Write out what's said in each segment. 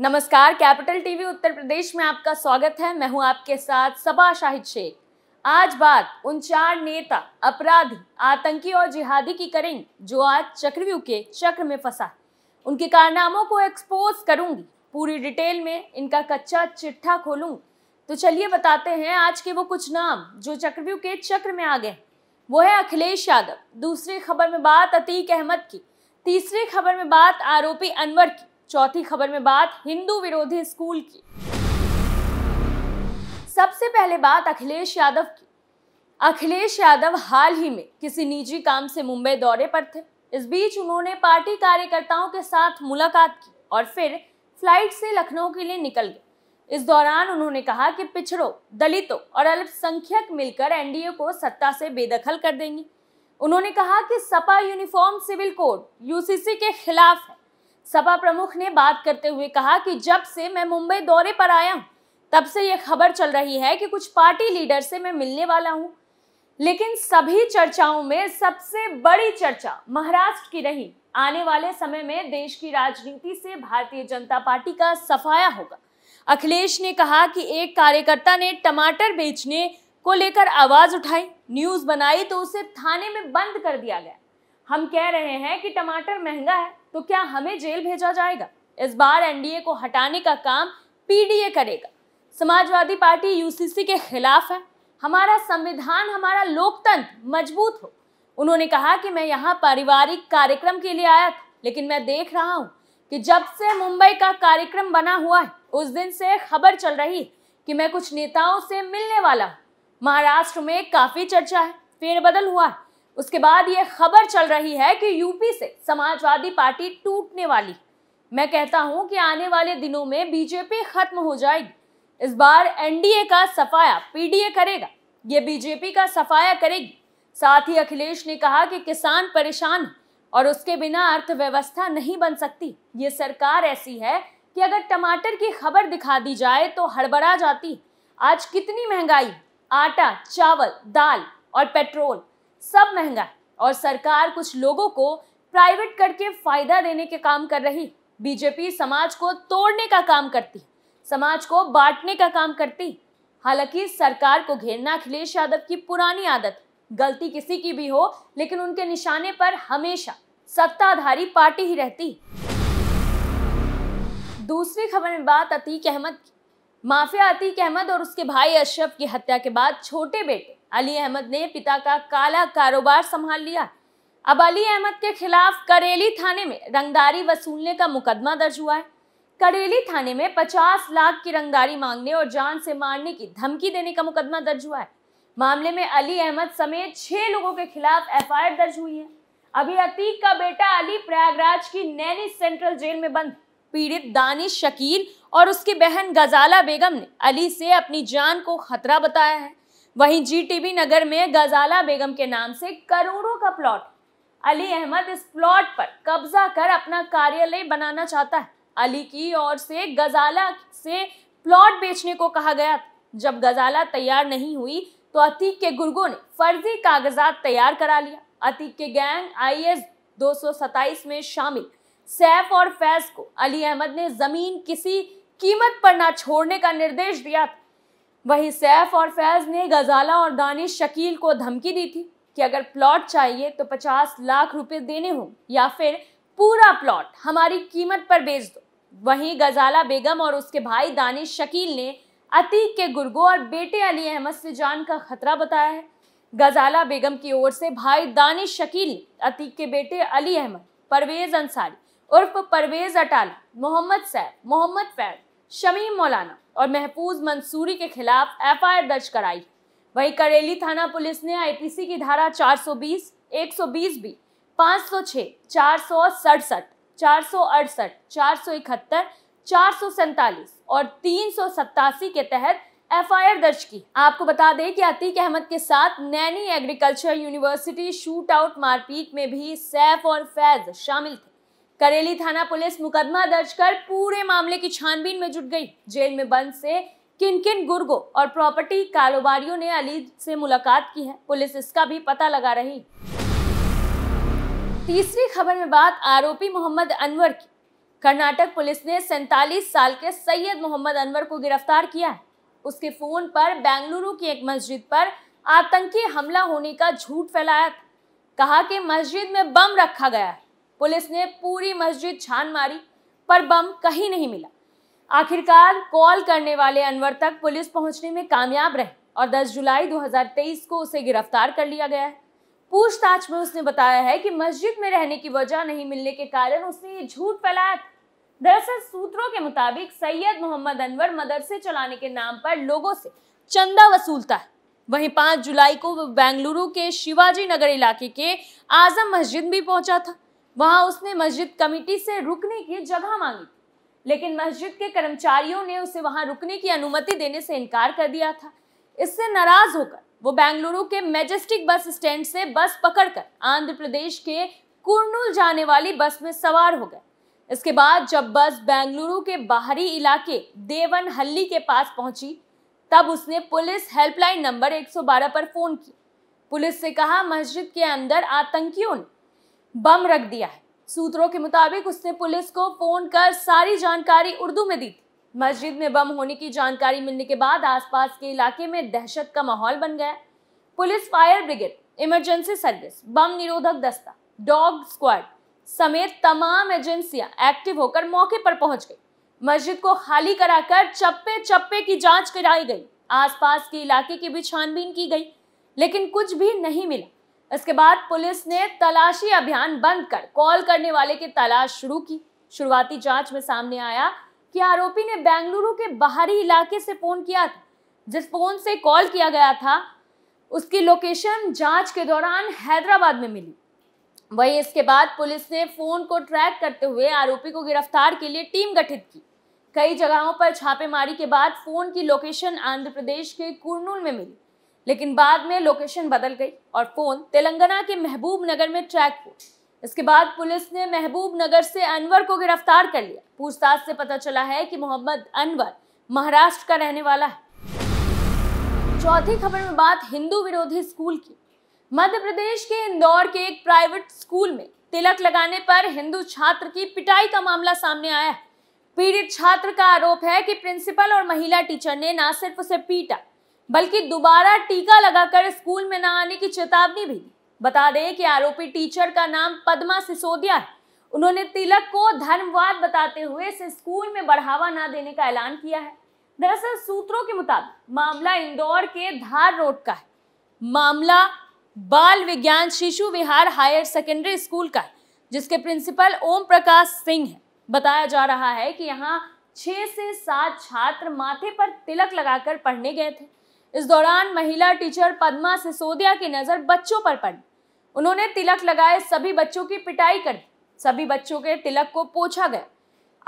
नमस्कार capital TV उत्तर प्रदेश में आपका स्वागत है मैं हूं आपके साथ सबा शाहिद शेख आज बात उन चार नेता अपराधी आतंकी और जिहादी की करेंगे जो आज चक्रव्यूह के चक्र में फंसा है उनके कारनामों को एक्सपोज करूंगी पूरी डिटेल में इनका कच्चा चिट्ठा खोलूंगी तो चलिए बताते हैं आज के वो कुछ नाम जो चक्रव्यूह के चक्र में आ गए वो है अखिलेश यादव दूसरी खबर में बात अतीक अहमद की तीसरी खबर में बात आरोपी अनवर की चौथी खबर में बात हिंदू विरोधी स्कूल की सबसे पहले बात अखिलेश यादव की अखिलेश यादव हाल ही में किसी निजी काम से मुंबई दौरे पर थे इस बीच उन्होंने पार्टी कार्यकर्ताओं के साथ मुलाकात की और फिर फ्लाइट से लखनऊ के लिए निकल गए इस दौरान उन्होंने कहा कि पिछड़ों दलितों और अल्पसंख्यक मिलकर एनडीए को सत्ता से बेदखल कर देंगे उन्होंने कहा कि Sapa uniform civil code UCC के खिलाफ है सपा प्रमुख ने बात करते हुए कहा कि जब से मैं मुंबई दौरे पर आया हूँ तब से ये खबर चल रही है कि कुछ पार्टी लीडर से मैं मिलने वाला हूँ लेकिन सभी चर्चाओं में सबसे बड़ी चर्चा महाराष्ट्र की रही आने वाले समय में देश की राजनीति से भारतीय जनता पार्टी का सफाया होगा अखिलेश ने कहा कि एक कार्यकर्ता ने टमाटर बेचने को लेकर आवाज उठाई न्यूज बनाई तो उसे थाने में बंद कर दिया गया हम कह रहे हैं कि टमाटर महंगा है तो क्या हमें जेल भेजा जाएगा इस बार एनडीए को हटाने का काम पीडीए करेगा समाजवादी पार्टी यूसीसी के खिलाफ है हमारा संविधान हमारा लोकतंत्र मजबूत हो उन्होंने कहा कि मैं यहाँ पारिवारिक कार्यक्रम के लिए आया था लेकिन मैं देख रहा हूँ कि जब से मुंबई का कार्यक्रम बना हुआ है उस दिन से खबर चल रही है कि मैं कुछ नेताओं से मिलने वाला हूँ महाराष्ट्र में काफ़ी चर्चा है फेरबदल हुआ है उसके बाद ये खबर चल रही है कि यूपी से समाजवादी पार्टी टूटने वाली मैं कहता हूं कि आने वाले दिनों में बीजेपी खत्म हो जाएगी इस बार एनडीए का सफाया पीडीए करेगा ये बीजेपी का सफाया करेगी साथ ही अखिलेश ने कहा कि किसान परेशान और उसके बिना अर्थव्यवस्था नहीं बन सकती ये सरकार ऐसी है कि अगर टमाटर की खबर दिखा दी जाए तो हड़बड़ा जाती आज कितनी महंगाई आटा चावल दाल और पेट्रोल सब महंगा है और सरकार कुछ लोगों को प्राइवेट करके फायदा देने के काम कर रही बीजेपी समाज को तोड़ने का काम करती समाज को बांटने का काम करती हालांकि सरकार को घेरना अखिलेश यादव की पुरानी आदत गलती किसी की भी हो लेकिन उनके निशाने पर हमेशा सत्ताधारी पार्टी ही रहती दूसरी खबर में बात अतीक अहमद की माफिया अतीक अहमद और उसके भाई अशरफ की हत्या के बाद छोटे बेटे अली अहमद ने पिता का काला कारोबार संभाल लिया अब अली अहमद के खिलाफ करेली थाने में रंगदारी वसूलने का मुकदमा दर्ज हुआ है करेली थाने में 50 लाख की रंगदारी मांगने और जान से मारने की धमकी देने का मुकदमा दर्ज हुआ है मामले में अली अहमद समेत छह लोगों के खिलाफ एफआईआर दर्ज हुई है अभी अतीक का बेटा अली प्रयागराज की नैनी सेंट्रल जेल में बंद पीड़ित दानिश शकीर और उसकी बहन गजाला बेगम ने अली से अपनी जान को खतरा बताया है वहीं जीटीबी नगर में गजाला बेगम के नाम से करोड़ों का प्लॉट अली अहमद इस प्लॉट पर कब्जा कर अपना कार्यालय बनाना चाहता है अली की ओर से गजाला से प्लॉट बेचने को कहा गया जब गजाला तैयार नहीं हुई तो अतीक के गुर्गो ने फर्जी कागजात तैयार करा लिया अतीक के गैंग आई एस में शामिल सैफ और फैज को अली अहमद ने जमीन किसी कीमत पर ना छोड़ने का निर्देश दिया था वहीं सैफ और फैज़ ने गजाला और दानिश शकील को धमकी दी थी कि अगर प्लॉट चाहिए तो 50 लाख रुपए देने हों या फिर पूरा प्लॉट हमारी कीमत पर बेच दो वहीं गजाला बेगम और उसके भाई दानिश शकील ने अतीक के गुरगो और बेटे अली अहमद से जान का खतरा बताया है गजाला बेगम की ओर से भाई दानिश शकील अतीक के बेटे अली अहमद परवेज अंसारी उर्फ परवेज अटाल मोहम्मद सैफ मोहम्मद फैज शमीम मौलाना और महफूज मंसूरी के खिलाफ एफआईआर दर्ज कराई वहीं करेली थाना पुलिस ने आईपीसी की धारा 420, 120 बी 506, सौ 468, 471, 447 और तीन के तहत एफआईआर दर्ज की आपको बता दें कि अतीक अहमद के साथ Naini agriculture university shoot out मारपीट में भी सैफ और फैज शामिल थे करेली थाना पुलिस मुकदमा दर्ज कर पूरे मामले की छानबीन में जुट गई जेल में बंद से किन किन गुर्गो और प्रॉपर्टी कारोबारियों ने अली से मुलाकात की है पुलिस इसका भी पता लगा रही तीसरी खबर में बात आरोपी मोहम्मद अनवर की कर्नाटक पुलिस ने सैतालीस साल के सैयद मोहम्मद अनवर को गिरफ्तार किया है उसके फोन पर बेंगलुरु की एक मस्जिद पर आतंकी हमला होने का झूठ फैलाया था कहा कि मस्जिद में बम रखा गया है पुलिस ने पूरी मस्जिद छान मारी पर बम कहीं नहीं मिला आखिरकार कॉल करने वाले अनवर तक पुलिस पहुंचने में कामयाब रहे और 10 जुलाई 2023 को उसे गिरफ्तार कर लिया गया है पूछताछ में उसने बताया है कि मस्जिद में रहने की वजह नहीं मिलने के कारण उसने ये झूठ फैलाया दरअसल सूत्रों के मुताबिक सैयद मोहम्मद अनवर मदरसे चलाने के नाम पर लोगों से चंदा वसूलता है वहीं पांच जुलाई को बेंगलुरु के शिवाजी नगर इलाके के आजम मस्जिद भी पहुंचा था वहां उसने मस्जिद कमेटी से रुकने की जगह मांगी थी लेकिन मस्जिद के कर्मचारियों ने उसे वहां रुकने की अनुमति देने से इनकार कर दिया था इससे नाराज होकर वो बेंगलुरु के मेजेस्टिक बस स्टैंड से बस पकड़कर आंध्र प्रदेश के कुरनूल जाने वाली बस में सवार हो गए इसके बाद जब बस बेंगलुरु के बाहरी इलाके देवन हल्ली के पास पहुंची तब उसने पुलिस हेल्पलाइन नंबर 112 पर फ़ोन किया पुलिस से कहा मस्जिद के अंदर आतंकियों ने बम रख दिया है सूत्रों के मुताबिक उसने पुलिस को फोन कर सारी जानकारी उर्दू में दी मस्जिद में बम होने की जानकारी मिलने के बाद आसपास के इलाके में दहशत का माहौल बन गया police fire brigade emergency service bomb निरोधक दस्ता डॉग स्क्वाड समेत तमाम एजेंसियां एक्टिव होकर मौके पर पहुंच गई मस्जिद को खाली कराकर चप्पे चप्पे की जांच कराई गई आसपास के इलाके की भी छानबीन की गई लेकिन कुछ भी नहीं मिला इसके बाद पुलिस ने तलाशी अभियान बंद कर कॉल करने वाले की तलाश शुरू की शुरुआती जांच में सामने आया कि आरोपी ने बेंगलुरु के बाहरी इलाके से फोन किया था जिस फोन से कॉल किया गया था उसकी लोकेशन जांच के दौरान हैदराबाद में मिली वही इसके बाद पुलिस ने फोन को ट्रैक करते हुए आरोपी को गिरफ्तार के लिए टीम गठित की कई जगहों पर छापेमारी के बाद फोन की लोकेशन आंध्र प्रदेश के कुरनूल में मिली लेकिन बाद में लोकेशन बदल गई और फ़ोन तेलंगाना के महबूब नगर में ट्रैक हुआ इसके बाद पुलिस ने महबूब नगर से अनवर को गिरफ्तार कर लिया पूछताछ से पता चला है कि मोहम्मद अनवर महाराष्ट्र का रहने वाला है चौथी खबर में बात हिंदू विरोधी स्कूल की मध्य प्रदेश के इंदौर के एक प्राइवेट स्कूल में तिलक लगाने पर हिंदू छात्र की पिटाई का मामला सामने आया है पीड़ित छात्र का आरोप है कि प्रिंसिपल और महिला टीचर ने ना सिर्फ उसे पीटा बल्कि दोबारा टीका लगाकर स्कूल में न आने की चेतावनी भी दी बता दें कि आरोपी टीचर का नाम पद्मा सिसोदिया है उन्होंने तिलक को धर्मवाद बताते हुए इसे स्कूल में बढ़ावा न देने का ऐलान किया है दरअसल सूत्रों के मुताबिक मामला इंदौर के धार रोड का है मामला बाल विज्ञान शिशु विहार हायर सेकेंडरी स्कूल का है जिसके प्रिंसिपल ओम प्रकाश सिंह है बताया जा रहा है कि यहाँ छः से सात छात्र माथे पर तिलक लगाकर पढ़ने गए थे इस दौरान महिला टीचर पद्मा सिसोदिया की नज़र बच्चों पर पड़ी उन्होंने तिलक लगाए सभी बच्चों की पिटाई कर दी सभी बच्चों के तिलक को पोछा गया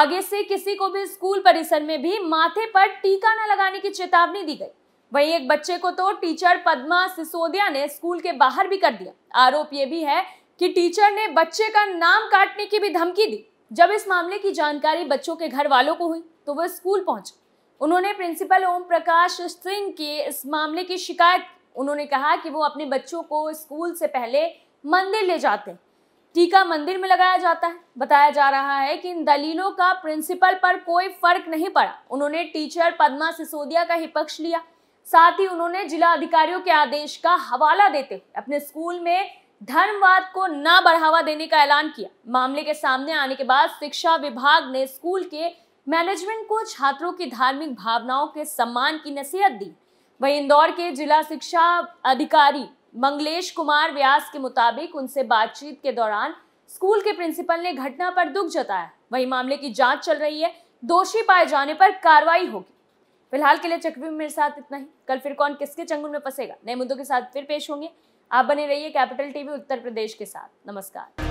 आगे से किसी को भी स्कूल परिसर में भी माथे पर टीका न लगाने की चेतावनी दी गई वहीं एक बच्चे को तो टीचर पद्मा सिसोदिया ने स्कूल के बाहर भी कर दिया आरोप ये भी है कि टीचर ने बच्चे का नाम काटने की भी धमकी दी जब इस मामले की जानकारी बच्चों के घर वालों को हुई तो वह स्कूल पहुंचे उन्होंने प्रिंसिपल ओम प्रकाश सिंह के इस मामले की शिकायत उन्होंने कहा कि वो अपने बच्चों को स्कूल से पहले मंदिर ले जाते हैं टीका मंदिर में लगाया जाता है बताया जा रहा है कि इन दलीलों का प्रिंसिपल पर कोई फर्क नहीं पड़ा उन्होंने टीचर पद्मा सिसोदिया का ही पक्ष लिया साथ ही उन्होंने जिला अधिकारियों के आदेश का हवाला देते अपने स्कूल में धर्मवाद को ना बढ़ावा देने का ऐलान किया मामले के सामने आने के बाद शिक्षा विभाग ने स्कूल के मैनेजमेंट को छात्रों की धार्मिक भावनाओं के सम्मान की नसीहत दी वहीं इंदौर के जिला शिक्षा अधिकारी मंगलेश कुमार व्यास के मुताबिक उनसे बातचीत के दौरान स्कूल के प्रिंसिपल ने घटना पर दुख जताया वही मामले की जांच चल रही है दोषी पाए जाने पर कार्रवाई होगी फिलहाल के लिए में मेरे साथ इतना ही कल फिर कौन किसके चंगुल में फंसेगा नए मुद्दों के साथ फिर पेश होंगे आप बने रहिए कैपिटल टीवी उत्तर प्रदेश के साथ नमस्कार